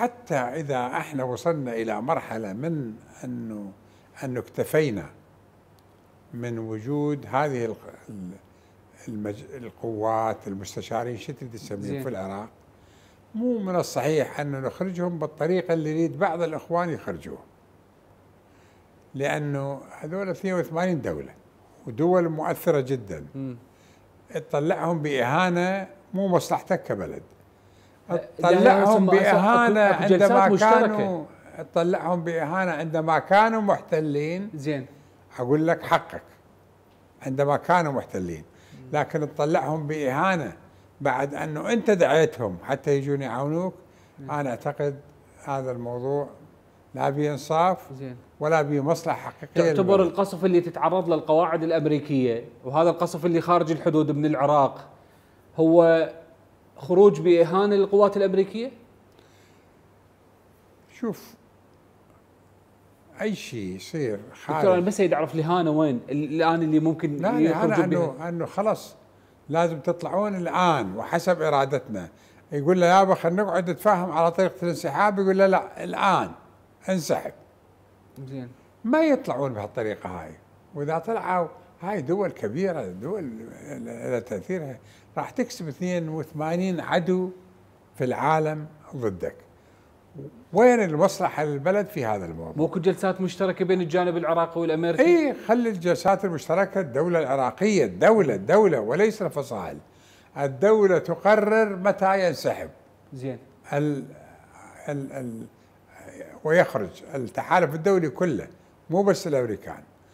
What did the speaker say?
حتى إذا احنا وصلنا إلى مرحلة من أنه أنه اكتفينا من وجود هذه المج... القوات المستشارين شو تريد تسميهم في العراق مو من الصحيح أن نخرجهم بالطريقة اللي يريد بعض الإخوان يخرجوهم لأنه هذول 82 دولة ودول مؤثرة جدا م. تطلعهم بإهانة مو مصلحتك كبلد طلعهم بإهانة عندما كانوا طلعهم بإهانة عندما كانوا محتلين زين أقول لك حقك عندما كانوا محتلين لكن تطلعهم بإهانة بعد أنه أنت دعيتهم حتى يجون يعاونوك نعم. أنا أعتقد هذا الموضوع لا به انصاف زين ولا به مصلحه حقيقيه تعتبر القصف اللي تتعرض له القواعد الامريكيه وهذا القصف اللي خارج الحدود من العراق هو خروج باهانه للقوات الامريكيه؟ شوف اي شيء يصير دكتور انا بس اريد اعرف الاهانه وين الان اللي ممكن لا الاهانه انه انه خلاص لازم تطلعون الان وحسب ارادتنا يقول له يابا خلينا نقعد نتفاهم على طريقه الانسحاب يقول له لا الان انسحب زين ما يطلعون بهالطريقه هاي واذا طلعوا هاي دول كبيرة دول لها تأثيرها راح تكسب 82 عدو في العالم ضدك وين المصلحة للبلد في هذا الموضوع ممكن جلسات مشتركة بين الجانب العراقي والأمريكي اي خلي الجلسات المشتركة الدولة العراقية الدولة الدولة وليس الفصائل الدولة تقرر متى ينسحب زين ال ال ال ويخرج التحالف الدولي كله مو بس الأمريكان